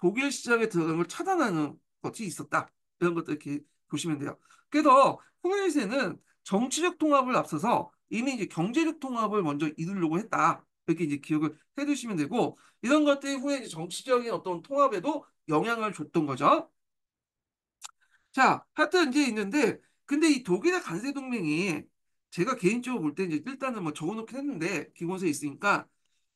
독일 시장에 들어가는 걸 차단하는 것이 있었다. 이런 것들 이렇게 보시면 돼요. 그래서 후에세는 정치적 통합을 앞서서 이미 이제 경제적 통합을 먼저 이루려고 했다. 이렇게 이제 기억을 해두시면 되고 이런 것들이 후에 이제 정치적인 어떤 통합에도 영향을 줬던 거죠. 자, 하여튼 이제 있는데 근데 이 독일의 간세 동맹이 제가 개인적으로 볼 때 이제 일단은 뭐 적어놓긴 했는데 기본서에 있으니까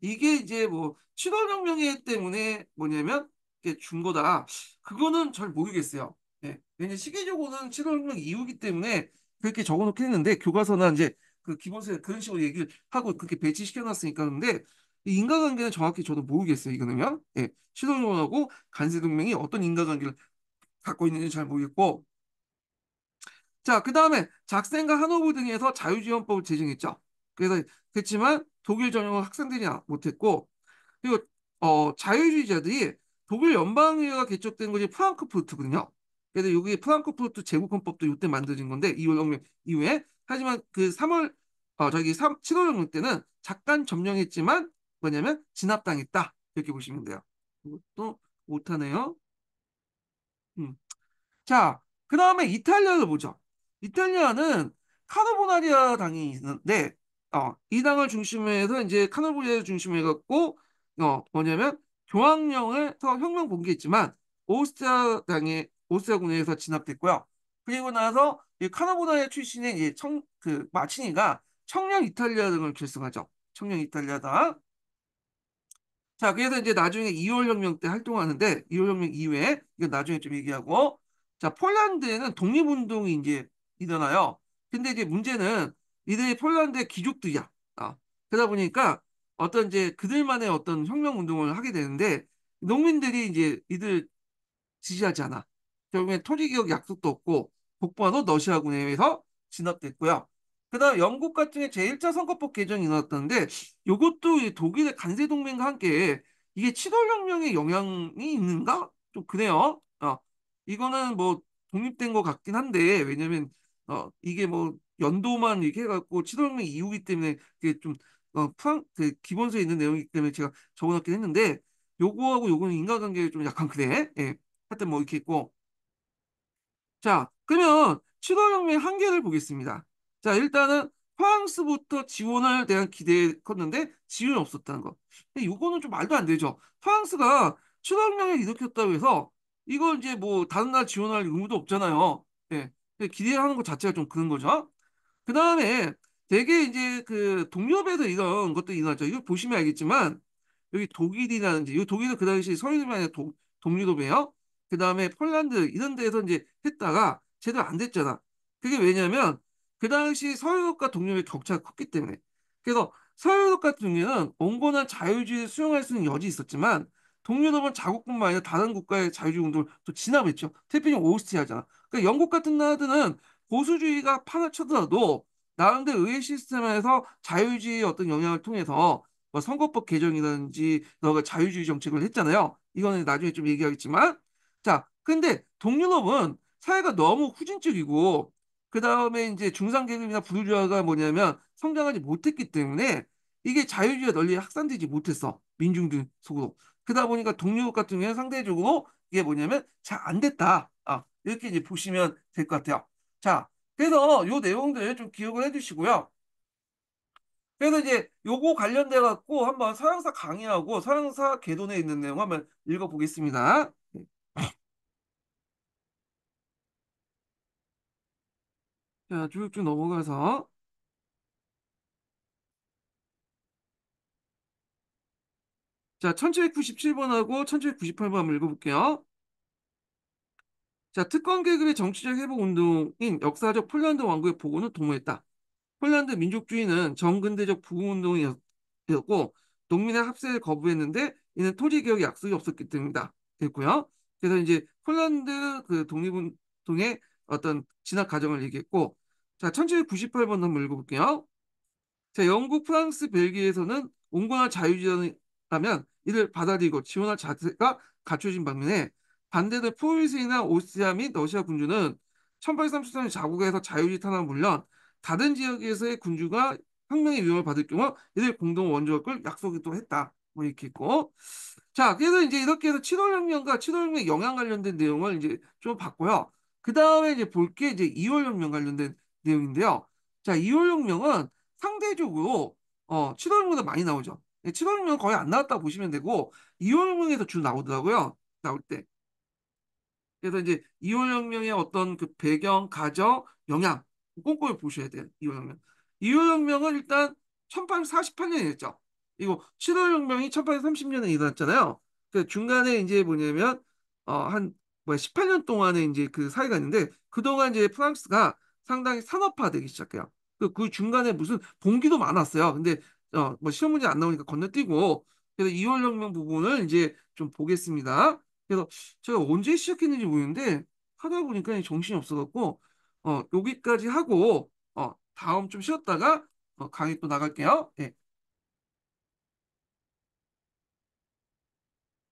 이게 이제 뭐친월혁명회 때문에 뭐냐면 이게 준 거다. 그거는 잘 모르겠어요. 예. 왜냐 면 시기적으로는 친월혁명 이후기 때문에 그렇게 적어놓긴 했는데 교과서는 이제 그 기본세 그런 식으로 얘기를 하고 그렇게 배치시켜 놨으니까 근데 인과관계는 정확히 저도 모르겠어요 이거는요 예 신혼여하고 간세 동맹이 어떤 인과관계를 갖고 있는지 잘 모르겠고 자 그 다음에 작센과 하노브 등에서 자유지원법을 제정했죠 그래서 그렇지만 독일 전용은 학생들이 못했고 그리고 어 자유주의자들이 독일 연방의회가 개척된 것이 프랑크푸르트거든요 그래서 여기 프랑크푸르트 제국헌법도 이때 만들어진 건데 2월 혁명 이후에 하지만 그 3월 어, 저기 3, 신호등 때는 잠깐 점령했지만 뭐냐면 진압당했다. 이렇게 보시면 돼요. 이것도 못하네요. 음. 자, 그 다음에 이탈리아를 보죠. 이탈리아는 카르보나리아 당이 있는데 어, 이 당을 중심으로 해서 이제 카르보나리아를 중심으로 해갖고 어, 뭐냐면 교황령을 서 혁명 공개했지만 오스트리아 당의 오스트리아 군에서 진압됐고요. 그리고 나서 이 카르보나리아 출신의 청, 그 마치니가 청량 이탈리아 등을 결성하죠. 청량 이탈리아다. 자, 그래서 이제 나중에 2월 혁명 때 활동하는데 2월 혁명 이외에 이건 나중에 좀 얘기하고 자, 폴란드에는 독립운동이 이제 일어나요. 근데 이제 문제는 이들이 폴란드의 귀족들이야. 아, 그러다 보니까 어떤 이제 그들만의 어떤 혁명운동을 하게 되는데 농민들이 이제 이들 지지하지 않아. 결국엔 토지개혁 약속도 없고 복부와도 러시아군에 의해서 진압됐고요. 그다음 영국 같은 에 제1차 선거법 개정이 나왔던데 이것도 독일의 간세 동맹과 함께 이게 친환혁명의 영향이 있는가? 좀 그래요. 어, 이거는 뭐 독립된 것 같긴 한데 왜냐면 어, 이게 뭐 연도만 이렇게 해갖고 친환혁명 이후기 때문에 그게 좀 어, 프랑 그 기본서에 있는 내용이기 때문에 제가 적어놨긴 했는데 요거하고 요거는 인과관계 좀 약간 그래. 예. 하여튼 뭐 이렇게 있고 자 그러면 친환혁명의 한계를 보겠습니다. 자, 일단은 프랑스부터 지원할 대한 기대에 컸는데 지원이 없었다는 거. 이거는 좀 말도 안 되죠. 프랑스가 추락량을 일으켰다고 해서 이거 이제 뭐 다른 나라 지원할 의무도 없잖아요. 예. 기대하는 것 자체가 좀 그런 거죠. 그 다음에 되게 이제 그동유에서 이런 것도 일어났죠. 이거 보시면 알겠지만 여기 독일이라든지 이 독일은 그 당시 서유만이 아니라 동, 유럽이요그 다음에 폴란드 이런 데에서 이제 했다가 제대로 안 됐잖아. 그게 왜냐면 그 당시 서유럽과 동유의 럽 격차가 컸기 때문에 그래서 서유럽 같은 경우는 온건한 자유주의를 수용할 수 있는 여지 있었지만 동유럽은 자국뿐만 아니라 다른 국가의 자유주의 운동을 또 진압했죠. 대표적인 오스트리아잖아. 그러니까 영국 같은 나라들은 보수주의가 판을 쳐더라도 나름대로 의회 시스템에서 자유주의의 어떤 영향을 통해서 뭐 선거법 개정이라든지 너가 자유주의 정책을 했잖아요. 이거는 나중에 좀 얘기하겠지만 자 근데 동유럽은 사회가 너무 후진적이고 그 다음에 이제 중산계급이나 부유자가 뭐냐면 성장하지 못했기 때문에 이게 자유주의가 널리 확산되지 못했어. 민중 등 속으로. 그러다 보니까 동유국 같은 경우는 상대적으로 이게 뭐냐면 잘 안 됐다. 아, 이렇게 이제 보시면 될 것 같아요. 자, 그래서 요 내용들 좀 기억을 해주시고요. 그래서 이제 요거 관련돼 갖고 한번 서양사 강의하고 서양사 개론에 있는 내용 한번 읽어보겠습니다. 자, 쭉쭉 넘어가서. 자, 1797번하고 1798번 한번 읽어볼게요. 자, 특권 계급의 정치적 회복 운동인 역사적 폴란드 왕국의 복원을 도모했다. 폴란드 민족주의는 정근대적 부흥운동이었고 농민의 합세를 거부했는데 이는 토지개혁 의 약속이 없었기 때문이다. 됐고요. 그래서 이제 폴란드 그 독립운동의 어떤 진학 과정을 얘기했고 자 1798번 한번 읽어볼게요. 자 영국, 프랑스, 벨기에에서는 온건한 자유주의라면 이를 받아들이고 지원할 자세가 갖춰진 반면에 반대로 포르세이나 오스트리아 및 러시아 군주는 1833년 자국에서 자유주의 탄압 물론 다른 지역에서의 군주가 혁명의 위험을 받을 경우 이들 공동 원조역을 약속이 또 했다. 뭐 이렇게 있고 자 그래서 이제 이렇게 해서 7월 혁명과 7월 혁명 영향 관련된 내용을 이제 좀 봤고요. 그 다음에 이제 볼 게 이제 이월혁명 관련된 내용인데요. 자, 이월혁명은 상대적으로 어, 7월혁명보다 많이 나오죠. 7월혁명은 예, 거의 안 나왔다 보시면 되고 이월혁명에서 주 나오더라고요. 나올 때. 그래서 이제 이월혁명의 어떤 그 배경, 가정, 영향 그 꼼꼼히 보셔야 돼요. 이월혁명. 이월혁명은 일단 1848년이었죠. 이거 7월혁명이 1830년에 일어났잖아요. 그 중간에 이제 뭐냐면 어, 한뭐 18년 동안에 이제 그 사이가 있는데 그동안 이제 프랑스가 상당히 산업화되기 시작해요. 그, 그 중간에 무슨 봉기도 많았어요. 근데 어, 뭐 시험 문제 안 나오니까 건너뛰고 그래서 2월 혁명 부분을 이제 좀 보겠습니다. 그래서 제가 언제 시작했는지 모르는데 하다 보니까 정신이 없어갖고 어, 여기까지 하고 어, 다음 좀 쉬었다가 어, 강의 또 나갈게요. 예.